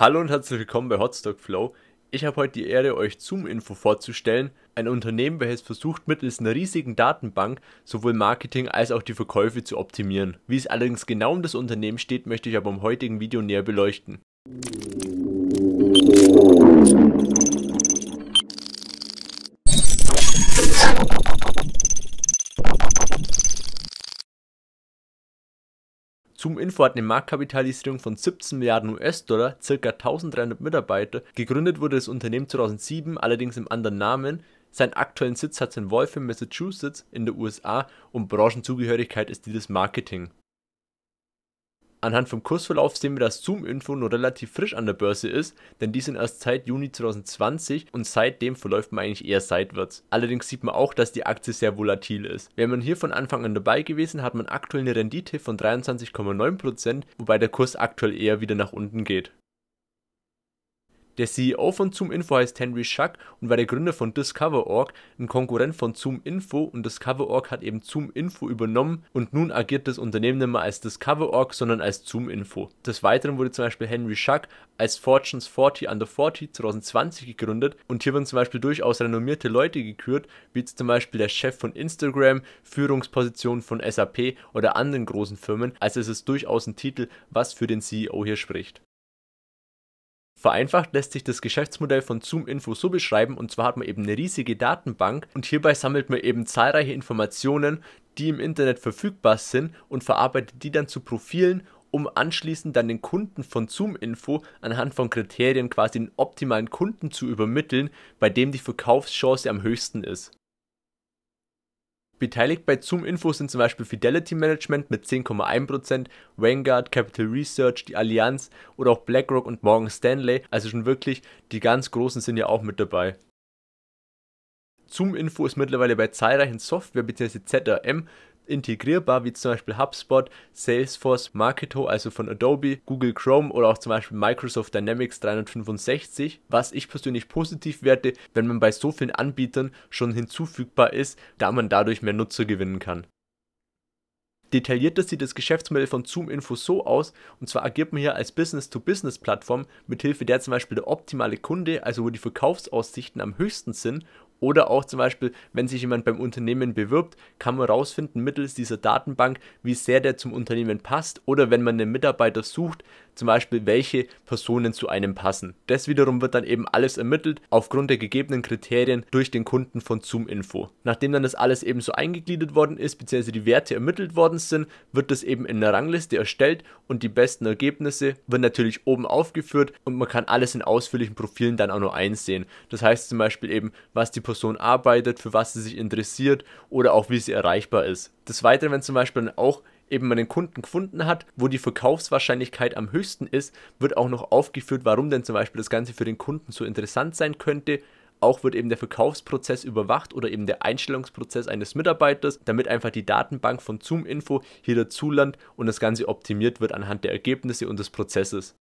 Hallo und herzlich willkommen bei Hotstock Flow. Ich habe heute die Ehre, euch Zoom-Info vorzustellen, ein Unternehmen, welches versucht, mittels einer riesigen Datenbank sowohl Marketing als auch die Verkäufe zu optimieren. Wie es allerdings genau um das Unternehmen steht, möchte ich aber im heutigen Video näher beleuchten. Zoom Info hat eine Marktkapitalisierung von 17 Milliarden US-Dollar, circa 1300 Mitarbeiter. Gegründet wurde das Unternehmen 2007, allerdings im anderen Namen. Seinen aktuellen Sitz hat es in Waltham, Massachusetts in den USA und Branchenzugehörigkeit ist die des Marketing anhand vom Kursverlauf sehen wir, dass Zoom-Info nur relativ frisch an der Börse ist, denn die sind erst seit Juni 2020 und seitdem verläuft man eigentlich eher seitwärts. Allerdings sieht man auch, dass die Aktie sehr volatil ist. Wäre man hier von Anfang an dabei gewesen, hat man aktuell eine Rendite von 23,9%, wobei der Kurs aktuell eher wieder nach unten geht. Der CEO von Zoom Info heißt Henry Schack und war der Gründer von Discover.org, ein Konkurrent von Zoom Info und Discover.org hat eben Zoom Info übernommen und nun agiert das Unternehmen nicht mehr als Discover.org, sondern als Zoom Info. Des Weiteren wurde zum Beispiel Henry Schack als Fortunes 40 Under 40 2020 gegründet und hier wurden zum Beispiel durchaus renommierte Leute gekürt, wie zum Beispiel der Chef von Instagram, Führungspositionen von SAP oder anderen großen Firmen, also es ist durchaus ein Titel, was für den CEO hier spricht. Vereinfacht lässt sich das Geschäftsmodell von Zoom Info so beschreiben, und zwar hat man eben eine riesige Datenbank und hierbei sammelt man eben zahlreiche Informationen, die im Internet verfügbar sind und verarbeitet die dann zu Profilen, um anschließend dann den Kunden von Zoom Info anhand von Kriterien quasi den optimalen Kunden zu übermitteln, bei dem die Verkaufschance am höchsten ist. Beteiligt bei Zoom Info sind zum Beispiel Fidelity Management mit 10,1%, Vanguard, Capital Research, die Allianz oder auch BlackRock und Morgan Stanley. Also schon wirklich, die ganz Großen sind ja auch mit dabei. Zoom Info ist mittlerweile bei zahlreichen Software bzw. ZRM integrierbar, wie zum Beispiel HubSpot, Salesforce, Marketo, also von Adobe, Google Chrome oder auch zum Beispiel Microsoft Dynamics 365, was ich persönlich positiv werte, wenn man bei so vielen Anbietern schon hinzufügbar ist, da man dadurch mehr Nutzer gewinnen kann. Detaillierter sieht das Geschäftsmodell von Zoom Info so aus, und zwar agiert man hier als Business-to-Business-Plattform, mithilfe der zum Beispiel der optimale Kunde, also wo die Verkaufsaussichten am höchsten sind, oder auch zum Beispiel, wenn sich jemand beim Unternehmen bewirbt, kann man herausfinden mittels dieser Datenbank, wie sehr der zum Unternehmen passt. Oder wenn man einen Mitarbeiter sucht, zum Beispiel welche Personen zu einem passen. Das wiederum wird dann eben alles ermittelt aufgrund der gegebenen Kriterien durch den Kunden von Zoom Info. Nachdem dann das alles eben so eingegliedert worden ist, beziehungsweise die Werte ermittelt worden sind, wird das eben in einer Rangliste erstellt und die besten Ergebnisse werden natürlich oben aufgeführt und man kann alles in ausführlichen Profilen dann auch nur einsehen. Das heißt zum Beispiel eben, was die Person arbeitet, für was sie sich interessiert oder auch wie sie erreichbar ist. Des Weiteren wenn zum Beispiel dann auch eben man den Kunden gefunden hat, wo die Verkaufswahrscheinlichkeit am höchsten ist, wird auch noch aufgeführt, warum denn zum Beispiel das Ganze für den Kunden so interessant sein könnte. Auch wird eben der Verkaufsprozess überwacht oder eben der Einstellungsprozess eines Mitarbeiters, damit einfach die Datenbank von Zoom Info hier dazulernt und das Ganze optimiert wird anhand der Ergebnisse und des Prozesses.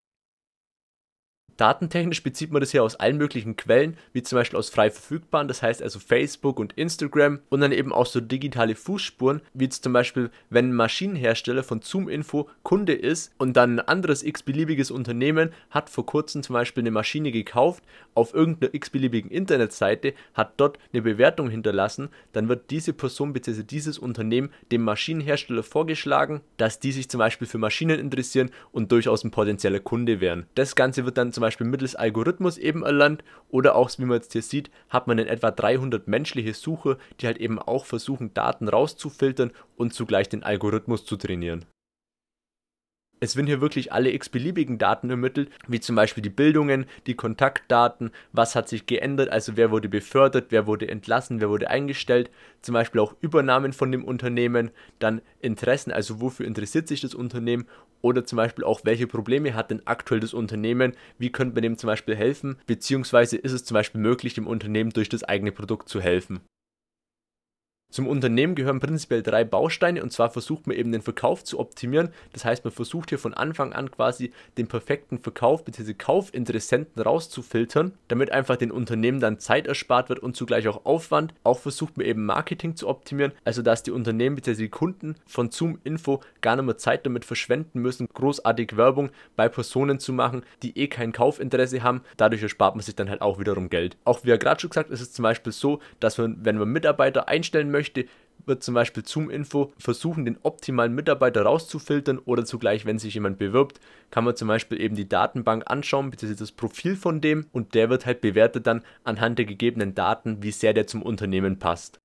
Datentechnisch bezieht man das hier aus allen möglichen Quellen, wie zum Beispiel aus frei verfügbaren, das heißt also Facebook und Instagram und dann eben auch so digitale Fußspuren, wie zum Beispiel, wenn ein Maschinenhersteller von Zoom Info Kunde ist und dann ein anderes x-beliebiges Unternehmen hat vor kurzem zum Beispiel eine Maschine gekauft auf irgendeiner x-beliebigen Internetseite, hat dort eine Bewertung hinterlassen, dann wird diese Person bzw. dieses Unternehmen dem Maschinenhersteller vorgeschlagen, dass die sich zum Beispiel für Maschinen interessieren und durchaus ein potenzieller Kunde wären. Das Ganze wird dann zum Beispiel Beispiel mittels Algorithmus eben erlernt oder auch, wie man jetzt hier sieht, hat man in etwa 300 menschliche Suche, die halt eben auch versuchen, Daten rauszufiltern und zugleich den Algorithmus zu trainieren. Es werden hier wirklich alle x-beliebigen Daten ermittelt, wie zum Beispiel die Bildungen, die Kontaktdaten, was hat sich geändert, also wer wurde befördert, wer wurde entlassen, wer wurde eingestellt, zum Beispiel auch Übernahmen von dem Unternehmen, dann Interessen, also wofür interessiert sich das Unternehmen oder zum Beispiel auch, welche Probleme hat denn aktuell das Unternehmen, wie könnte man dem zum Beispiel helfen, beziehungsweise ist es zum Beispiel möglich, dem Unternehmen durch das eigene Produkt zu helfen. Zum Unternehmen gehören prinzipiell drei Bausteine und zwar versucht man eben den Verkauf zu optimieren. Das heißt, man versucht hier von Anfang an quasi den perfekten Verkauf bzw. Kaufinteressenten rauszufiltern, damit einfach den Unternehmen dann Zeit erspart wird und zugleich auch Aufwand. Auch versucht man eben Marketing zu optimieren, also dass die Unternehmen bzw. die Kunden von Zoom Info gar nicht mehr Zeit damit verschwenden müssen, großartig Werbung bei Personen zu machen, die eh kein Kaufinteresse haben. Dadurch erspart man sich dann halt auch wiederum Geld. Auch wie er gerade schon gesagt, ist es zum Beispiel so, dass man, wenn man Mitarbeiter einstellen möchte, möchte, wird zum Beispiel Zoom-Info versuchen, den optimalen Mitarbeiter rauszufiltern oder zugleich, wenn sich jemand bewirbt, kann man zum Beispiel eben die Datenbank anschauen, beziehungsweise das Profil von dem und der wird halt bewertet dann anhand der gegebenen Daten, wie sehr der zum Unternehmen passt.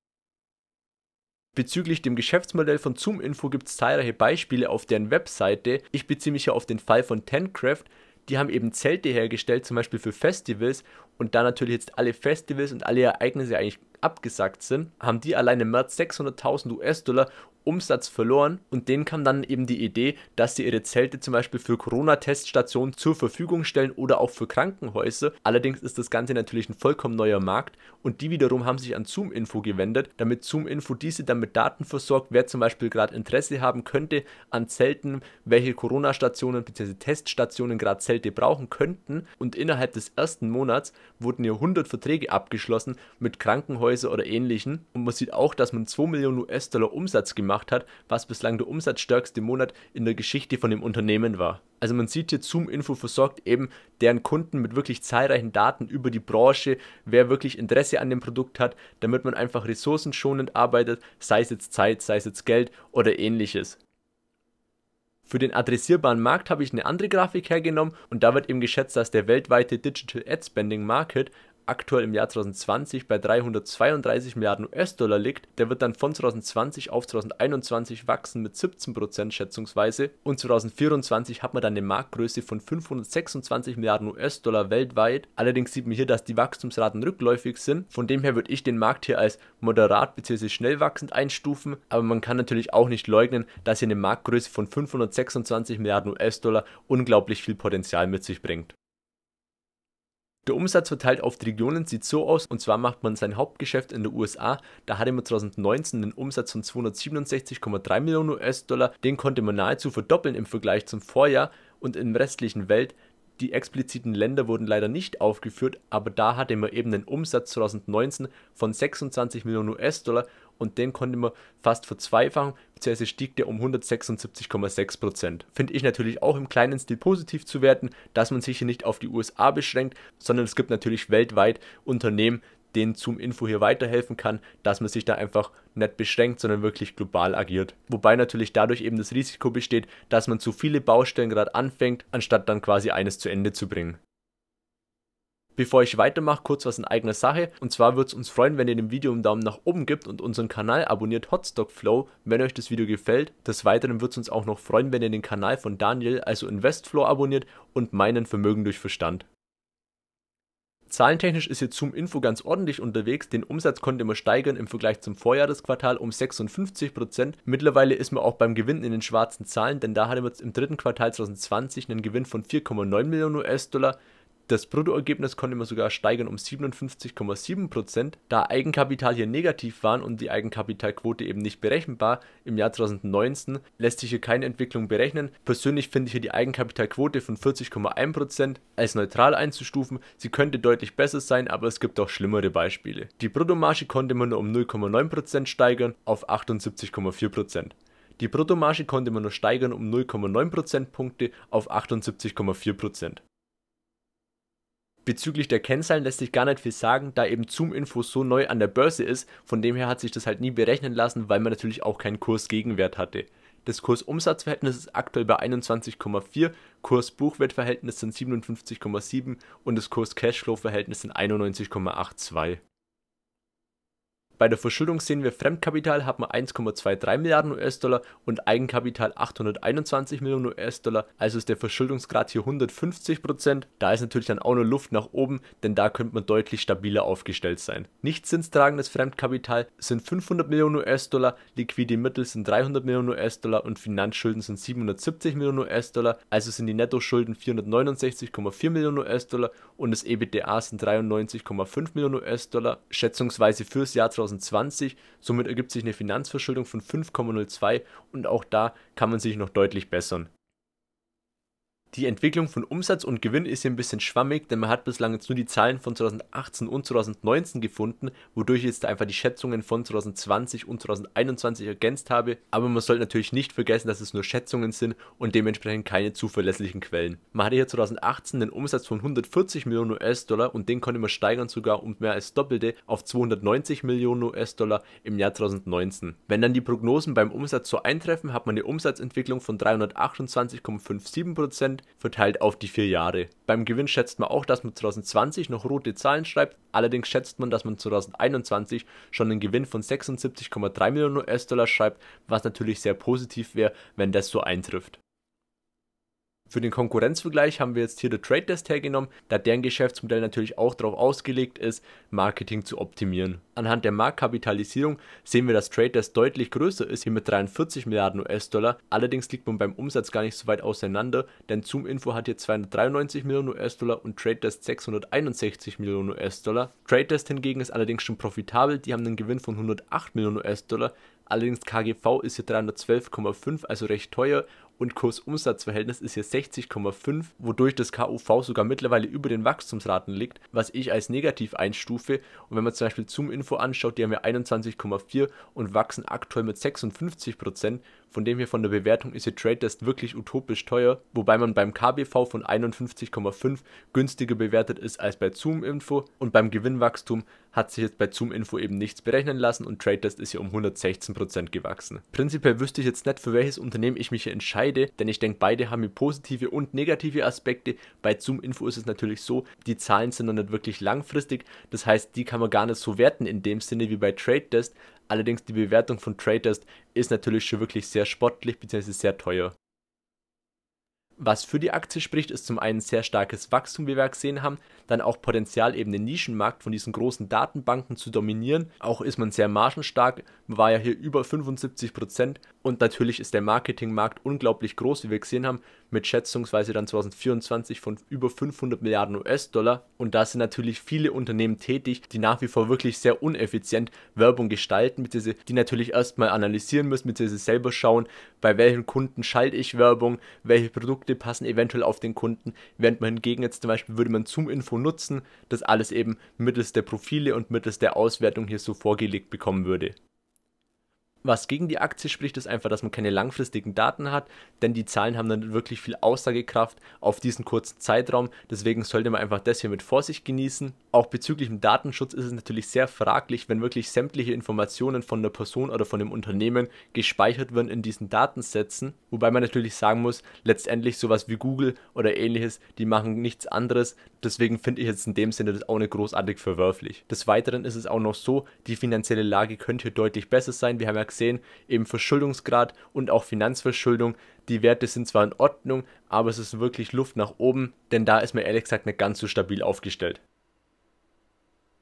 Bezüglich dem Geschäftsmodell von Zoom-Info gibt es zahlreiche Beispiele auf deren Webseite. Ich beziehe mich ja auf den Fall von Tancraft, die haben eben Zelte hergestellt, zum Beispiel für Festivals, und da natürlich jetzt alle Festivals und alle Ereignisse eigentlich abgesagt sind, haben die allein im März 600.000 US-Dollar Umsatz verloren und denen kam dann eben die Idee, dass sie ihre Zelte zum Beispiel für Corona-Teststationen zur Verfügung stellen oder auch für Krankenhäuser. Allerdings ist das Ganze natürlich ein vollkommen neuer Markt und die wiederum haben sich an Zoom-Info gewendet, damit Zoom-Info diese dann mit Daten versorgt, wer zum Beispiel gerade Interesse haben könnte an Zelten, welche Corona-Stationen bzw. Teststationen gerade Zelte brauchen könnten und innerhalb des ersten Monats wurden hier 100 Verträge abgeschlossen mit Krankenhäusern oder ähnlichen und man sieht auch, dass man 2 Millionen US-Dollar Umsatz gemacht gemacht hat, was bislang der umsatzstärkste Monat in der Geschichte von dem Unternehmen war. Also man sieht hier, Zoom Info versorgt eben deren Kunden mit wirklich zahlreichen Daten über die Branche, wer wirklich Interesse an dem Produkt hat, damit man einfach ressourcenschonend arbeitet, sei es jetzt Zeit, sei es jetzt Geld oder ähnliches. Für den adressierbaren Markt habe ich eine andere Grafik hergenommen und da wird eben geschätzt, dass der weltweite Digital Ad Spending Market aktuell im Jahr 2020 bei 332 Milliarden US-Dollar liegt, der wird dann von 2020 auf 2021 wachsen mit 17% schätzungsweise und 2024 hat man dann eine Marktgröße von 526 Milliarden US-Dollar weltweit. Allerdings sieht man hier, dass die Wachstumsraten rückläufig sind. Von dem her würde ich den Markt hier als moderat bzw. schnell wachsend einstufen, aber man kann natürlich auch nicht leugnen, dass hier eine Marktgröße von 526 Milliarden US-Dollar unglaublich viel Potenzial mit sich bringt. Der Umsatz verteilt halt auf die Regionen sieht so aus, und zwar macht man sein Hauptgeschäft in der USA. Da hatte man 2019 einen Umsatz von 267,3 Millionen US-Dollar. Den konnte man nahezu verdoppeln im Vergleich zum Vorjahr und im restlichen Welt. Die expliziten Länder wurden leider nicht aufgeführt, aber da hatte man eben einen Umsatz 2019 von 26 Millionen US-Dollar und den konnte man fast verzweifachen, beziehungsweise stieg der um 176,6 Finde ich natürlich auch im kleinen Stil positiv zu werten, dass man sich hier nicht auf die USA beschränkt, sondern es gibt natürlich weltweit Unternehmen, denen Zoom Info hier weiterhelfen kann, dass man sich da einfach nicht beschränkt, sondern wirklich global agiert. Wobei natürlich dadurch eben das Risiko besteht, dass man zu viele Baustellen gerade anfängt, anstatt dann quasi eines zu Ende zu bringen. Bevor ich weitermache, kurz was in eigener Sache. Und zwar würde es uns freuen, wenn ihr dem Video einen Daumen nach oben gibt und unseren Kanal abonniert, Hotstock Flow, wenn euch das Video gefällt. Des Weiteren würde es uns auch noch freuen, wenn ihr den Kanal von Daniel, also Investflow, abonniert und meinen Vermögen durch Verstand. Zahlentechnisch ist jetzt Zoom Info ganz ordentlich unterwegs. Den Umsatz konnte man steigern im Vergleich zum Vorjahresquartal um 56%. Mittlerweile ist man auch beim Gewinn in den schwarzen Zahlen, denn da hatten wir jetzt im dritten Quartal 2020 einen Gewinn von 4,9 Millionen US-Dollar. Das Bruttoergebnis konnte man sogar steigern um 57,7%, da Eigenkapital hier negativ waren und die Eigenkapitalquote eben nicht berechenbar. Im Jahr 2019 lässt sich hier keine Entwicklung berechnen. Persönlich finde ich hier die Eigenkapitalquote von 40,1% als neutral einzustufen. Sie könnte deutlich besser sein, aber es gibt auch schlimmere Beispiele. Die Bruttomarge konnte man nur um 0,9% steigern auf 78,4%. Die Bruttomarge konnte man nur steigern um 0,9 Prozentpunkte auf 78,4 Prozent bezüglich der Kennzahlen lässt sich gar nicht viel sagen, da eben Zoom-Info so neu an der Börse ist. Von dem her hat sich das halt nie berechnen lassen, weil man natürlich auch keinen Kursgegenwert hatte. Das Kursumsatzverhältnis ist aktuell bei 21,4, kurs buchwert sind 57,7 und das Kurs-Cashflow-Verhältnis sind 91,82. Bei der Verschuldung sehen wir, Fremdkapital hat man 1,23 Milliarden US-Dollar und Eigenkapital 821 Millionen US-Dollar. Also ist der Verschuldungsgrad hier 150 Prozent. Da ist natürlich dann auch nur Luft nach oben, denn da könnte man deutlich stabiler aufgestellt sein. Nicht zinstragendes Fremdkapital sind 500 Millionen US-Dollar, liquide Mittel sind 300 Millionen US-Dollar und Finanzschulden sind 770 Millionen US-Dollar. Also sind die Nettoschulden 469,4 Millionen US-Dollar und das EBITDA sind 93,5 Millionen US-Dollar. Schätzungsweise fürs Jahr 2020 2020. Somit ergibt sich eine Finanzverschuldung von 5,02 und auch da kann man sich noch deutlich bessern. Die Entwicklung von Umsatz und Gewinn ist hier ein bisschen schwammig, denn man hat bislang jetzt nur die Zahlen von 2018 und 2019 gefunden, wodurch ich jetzt einfach die Schätzungen von 2020 und 2021 ergänzt habe. Aber man sollte natürlich nicht vergessen, dass es nur Schätzungen sind und dementsprechend keine zuverlässigen Quellen. Man hatte hier 2018 einen Umsatz von 140 Millionen US-Dollar und den konnte man steigern sogar um mehr als Doppelte auf 290 Millionen US-Dollar im Jahr 2019. Wenn dann die Prognosen beim Umsatz so eintreffen, hat man eine Umsatzentwicklung von 328,57% Prozent verteilt halt auf die vier Jahre. Beim Gewinn schätzt man auch, dass man 2020 noch rote Zahlen schreibt, allerdings schätzt man, dass man 2021 schon einen Gewinn von 76,3 Millionen US-Dollar schreibt, was natürlich sehr positiv wäre, wenn das so eintrifft. Für den Konkurrenzvergleich haben wir jetzt hier der Trade Desk hergenommen, da deren Geschäftsmodell natürlich auch darauf ausgelegt ist, Marketing zu optimieren. Anhand der Marktkapitalisierung sehen wir, dass Trade Desk deutlich größer ist, hier mit 43 Milliarden US-Dollar. Allerdings liegt man beim Umsatz gar nicht so weit auseinander, denn Zoom Info hat hier 293 Millionen US-Dollar und Trade Desk 661 Millionen US-Dollar. Trade Desk hingegen ist allerdings schon profitabel, die haben einen Gewinn von 108 Millionen US-Dollar. Allerdings KGV ist hier 312,5, also recht teuer und Kursumsatzverhältnis ist hier 60,5, wodurch das KUV sogar mittlerweile über den Wachstumsraten liegt, was ich als negativ einstufe. Und wenn man zum Beispiel Zoom Info anschaut, die haben ja 21,4 und wachsen aktuell mit 56 Prozent. Von dem hier von der Bewertung ist ihr Trade-Test wirklich utopisch teuer, wobei man beim KBV von 51,5 günstiger bewertet ist als bei Zoom-Info und beim Gewinnwachstum hat sich jetzt bei Zoom-Info eben nichts berechnen lassen und Trade Test ist ja um 116% gewachsen. Prinzipiell wüsste ich jetzt nicht, für welches Unternehmen ich mich hier entscheide, denn ich denke, beide haben hier positive und negative Aspekte. Bei Zoom-Info ist es natürlich so, die Zahlen sind noch nicht wirklich langfristig, das heißt, die kann man gar nicht so werten in dem Sinne wie bei Trade Test, Allerdings die Bewertung von Traders ist natürlich schon wirklich sehr sportlich bzw. sehr teuer. Was für die Aktie spricht, ist zum einen sehr starkes Wachstum, wie wir gesehen haben, dann auch Potenzial, eben den Nischenmarkt von diesen großen Datenbanken zu dominieren. Auch ist man sehr margenstark, war ja hier über 75 Prozent und natürlich ist der Marketingmarkt unglaublich groß, wie wir gesehen haben, mit schätzungsweise dann 2024 von über 500 Milliarden US-Dollar. Und da sind natürlich viele Unternehmen tätig, die nach wie vor wirklich sehr uneffizient Werbung gestalten, die natürlich erstmal analysieren müssen, mit sie selber schauen, bei welchen Kunden schalte ich Werbung, welche Produkte Produkte passen eventuell auf den Kunden, während man hingegen jetzt zum Beispiel würde man Zoom-Info nutzen, das alles eben mittels der Profile und mittels der Auswertung hier so vorgelegt bekommen würde was gegen die Aktie spricht, ist einfach, dass man keine langfristigen Daten hat, denn die Zahlen haben dann wirklich viel Aussagekraft auf diesen kurzen Zeitraum. Deswegen sollte man einfach das hier mit Vorsicht genießen. Auch bezüglich dem Datenschutz ist es natürlich sehr fraglich, wenn wirklich sämtliche Informationen von der Person oder von dem Unternehmen gespeichert werden in diesen Datensätzen. Wobei man natürlich sagen muss, letztendlich sowas wie Google oder ähnliches, die machen nichts anderes. Deswegen finde ich jetzt in dem Sinne das auch nicht großartig verwerflich. Des Weiteren ist es auch noch so, die finanzielle Lage könnte deutlich besser sein. Wir haben ja sehen, eben Verschuldungsgrad und auch Finanzverschuldung. Die Werte sind zwar in Ordnung, aber es ist wirklich Luft nach oben, denn da ist mir ehrlich gesagt nicht ganz so stabil aufgestellt.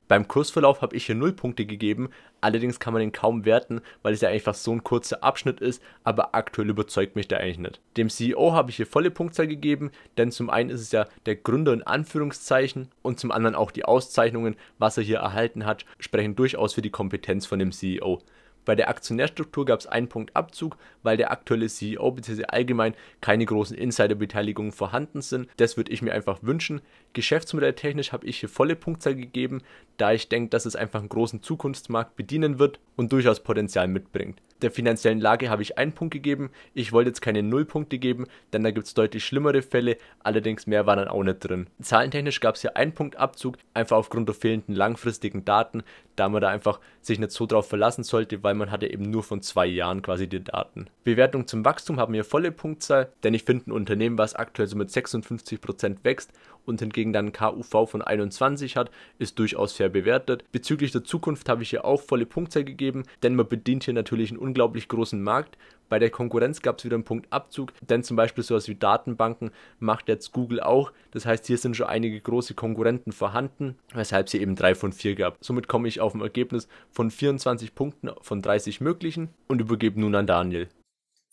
Beim Kursverlauf habe ich hier 0 Punkte gegeben, allerdings kann man den kaum werten, weil es ja einfach so ein kurzer Abschnitt ist, aber aktuell überzeugt mich der eigentlich nicht. Dem CEO habe ich hier volle Punktzahl gegeben, denn zum einen ist es ja der Gründer in Anführungszeichen und zum anderen auch die Auszeichnungen, was er hier erhalten hat, sprechen durchaus für die Kompetenz von dem CEO. Bei der Aktionärstruktur gab es einen Punkt Abzug, weil der aktuelle CEO bzw. allgemein keine großen Insiderbeteiligungen vorhanden sind. Das würde ich mir einfach wünschen. Geschäftsmodelltechnisch habe ich hier volle Punktzahl gegeben, da ich denke, dass es einfach einen großen Zukunftsmarkt bedienen wird und durchaus Potenzial mitbringt der finanziellen Lage habe ich einen Punkt gegeben. Ich wollte jetzt keine Nullpunkte geben, denn da gibt es deutlich schlimmere Fälle. Allerdings mehr waren dann auch nicht drin. Zahlentechnisch gab es hier einen Punkt Abzug, einfach aufgrund der fehlenden langfristigen Daten, da man da einfach sich nicht so drauf verlassen sollte, weil man hatte eben nur von zwei Jahren quasi die Daten. Bewertung zum Wachstum haben wir volle Punktzahl, denn ich finde ein Unternehmen, was aktuell so mit 56% wächst und hingegen dann KUV von 21 hat, ist durchaus fair bewertet. Bezüglich der Zukunft habe ich hier auch volle Punktzahl gegeben, denn man bedient hier natürlich einen unglaublich großen Markt. Bei der Konkurrenz gab es wieder einen Punkt Abzug, denn zum Beispiel sowas wie Datenbanken macht jetzt Google auch. Das heißt, hier sind schon einige große Konkurrenten vorhanden, weshalb sie eben 3 von 4 gab. Somit komme ich auf ein Ergebnis von 24 Punkten von 30 möglichen und übergebe nun an Daniel.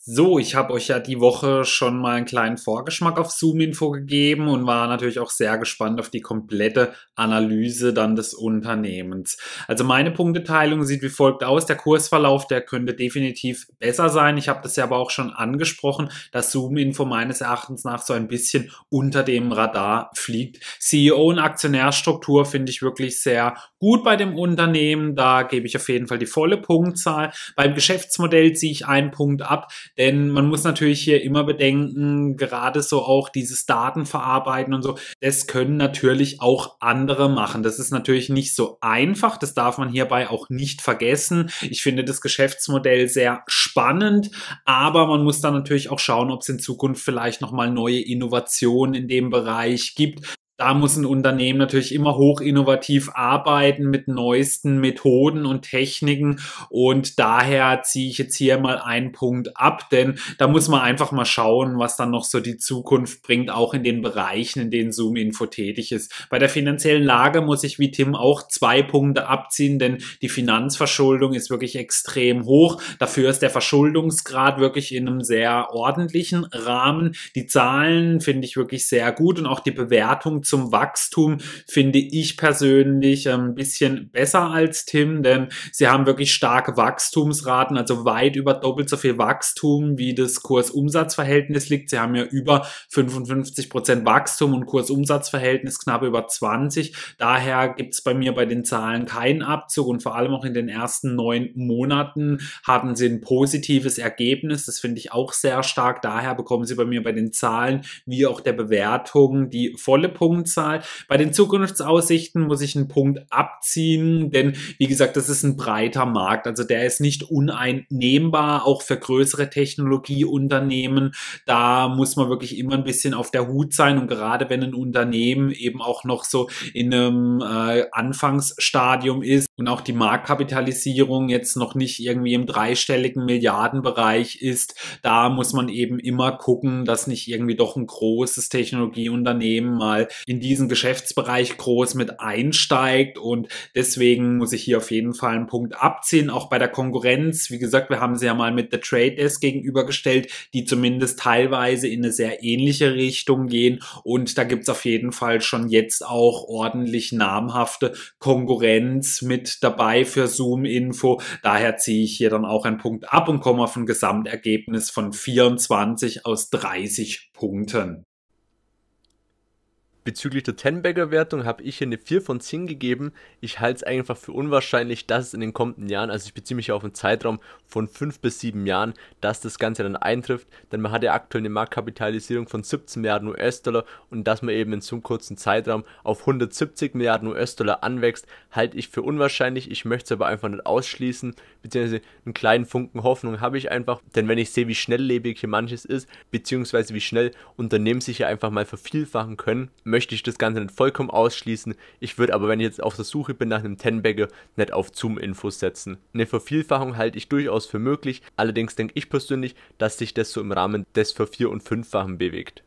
So, ich habe euch ja die Woche schon mal einen kleinen Vorgeschmack auf Zoom-Info gegeben und war natürlich auch sehr gespannt auf die komplette Analyse dann des Unternehmens. Also meine Punkteteilung sieht wie folgt aus. Der Kursverlauf, der könnte definitiv besser sein. Ich habe das ja aber auch schon angesprochen, dass Zoom-Info meines Erachtens nach so ein bisschen unter dem Radar fliegt. CEO und Aktionärstruktur finde ich wirklich sehr gut bei dem Unternehmen. Da gebe ich auf jeden Fall die volle Punktzahl. Beim Geschäftsmodell ziehe ich einen Punkt ab denn man muss natürlich hier immer bedenken, gerade so auch dieses Datenverarbeiten und so, das können natürlich auch andere machen. Das ist natürlich nicht so einfach. Das darf man hierbei auch nicht vergessen. Ich finde das Geschäftsmodell sehr spannend, aber man muss dann natürlich auch schauen, ob es in Zukunft vielleicht nochmal neue Innovationen in dem Bereich gibt da muss ein Unternehmen natürlich immer hoch innovativ arbeiten mit neuesten Methoden und Techniken. Und daher ziehe ich jetzt hier mal einen Punkt ab, denn da muss man einfach mal schauen, was dann noch so die Zukunft bringt, auch in den Bereichen, in denen Zoom Info tätig ist. Bei der finanziellen Lage muss ich wie Tim auch zwei Punkte abziehen, denn die Finanzverschuldung ist wirklich extrem hoch. Dafür ist der Verschuldungsgrad wirklich in einem sehr ordentlichen Rahmen. Die Zahlen finde ich wirklich sehr gut und auch die Bewertung zum Wachstum finde ich persönlich ein ähm, bisschen besser als Tim, denn sie haben wirklich starke Wachstumsraten, also weit über doppelt so viel Wachstum, wie das Kursumsatzverhältnis liegt. Sie haben ja über 55 Prozent Wachstum und Kursumsatzverhältnis knapp über 20. Daher gibt es bei mir bei den Zahlen keinen Abzug und vor allem auch in den ersten neun Monaten hatten sie ein positives Ergebnis. Das finde ich auch sehr stark. Daher bekommen sie bei mir bei den Zahlen wie auch der Bewertung die volle Punkt Punktzahl. Bei den Zukunftsaussichten muss ich einen Punkt abziehen, denn wie gesagt, das ist ein breiter Markt. Also der ist nicht uneinnehmbar, auch für größere Technologieunternehmen. Da muss man wirklich immer ein bisschen auf der Hut sein und gerade wenn ein Unternehmen eben auch noch so in einem äh, Anfangsstadium ist und auch die Marktkapitalisierung jetzt noch nicht irgendwie im dreistelligen Milliardenbereich ist, da muss man eben immer gucken, dass nicht irgendwie doch ein großes Technologieunternehmen mal in diesen Geschäftsbereich groß mit einsteigt. Und deswegen muss ich hier auf jeden Fall einen Punkt abziehen. Auch bei der Konkurrenz, wie gesagt, wir haben sie ja mal mit The Trade Desk gegenübergestellt, die zumindest teilweise in eine sehr ähnliche Richtung gehen. Und da gibt es auf jeden Fall schon jetzt auch ordentlich namhafte Konkurrenz mit dabei für Zoom-Info. Daher ziehe ich hier dann auch einen Punkt ab und komme auf ein Gesamtergebnis von 24 aus 30 Punkten. Bezüglich der 10-Bagger-Wertung habe ich hier eine 4 von 10 gegeben. Ich halte es einfach für unwahrscheinlich, dass es in den kommenden Jahren, also ich beziehe mich auf einen Zeitraum von 5 bis 7 Jahren, dass das Ganze dann eintrifft, denn man hat ja aktuell eine Marktkapitalisierung von 17 Milliarden US-Dollar und dass man eben in so einem kurzen Zeitraum auf 170 Milliarden US-Dollar anwächst, halte ich für unwahrscheinlich. Ich möchte es aber einfach nicht ausschließen, beziehungsweise einen kleinen Funken Hoffnung habe ich einfach, denn wenn ich sehe, wie schnelllebig hier manches ist, beziehungsweise wie schnell Unternehmen sich hier einfach mal vervielfachen können, möchte möchte ich das Ganze nicht vollkommen ausschließen. Ich würde aber, wenn ich jetzt auf der Suche bin nach einem Tenbagger, nicht auf Zoom-Infos setzen. Eine Vervielfachung halte ich durchaus für möglich, allerdings denke ich persönlich, dass sich das so im Rahmen des Vervier- und Fünffachen bewegt.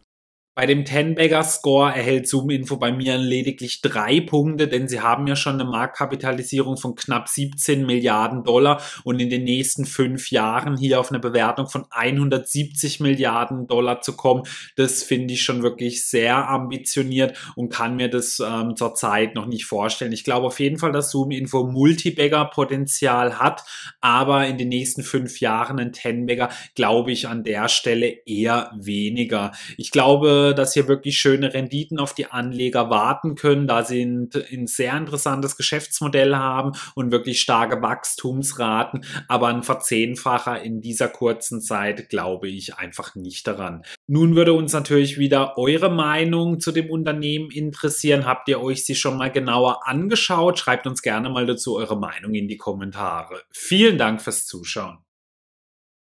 Bei dem tenbagger score erhält Zoom-Info bei mir lediglich drei Punkte, denn sie haben ja schon eine Marktkapitalisierung von knapp 17 Milliarden Dollar und in den nächsten fünf Jahren hier auf eine Bewertung von 170 Milliarden Dollar zu kommen, das finde ich schon wirklich sehr ambitioniert und kann mir das ähm, zurzeit noch nicht vorstellen. Ich glaube auf jeden Fall, dass Zoom-Info Multibagger-Potenzial hat, aber in den nächsten fünf Jahren ein Tenbagger glaube ich an der Stelle eher weniger. Ich glaube, dass hier wirklich schöne Renditen auf die Anleger warten können, da sie ein, ein sehr interessantes Geschäftsmodell haben und wirklich starke Wachstumsraten. Aber ein Verzehnfacher in dieser kurzen Zeit glaube ich einfach nicht daran. Nun würde uns natürlich wieder eure Meinung zu dem Unternehmen interessieren. Habt ihr euch sie schon mal genauer angeschaut? Schreibt uns gerne mal dazu eure Meinung in die Kommentare. Vielen Dank fürs Zuschauen.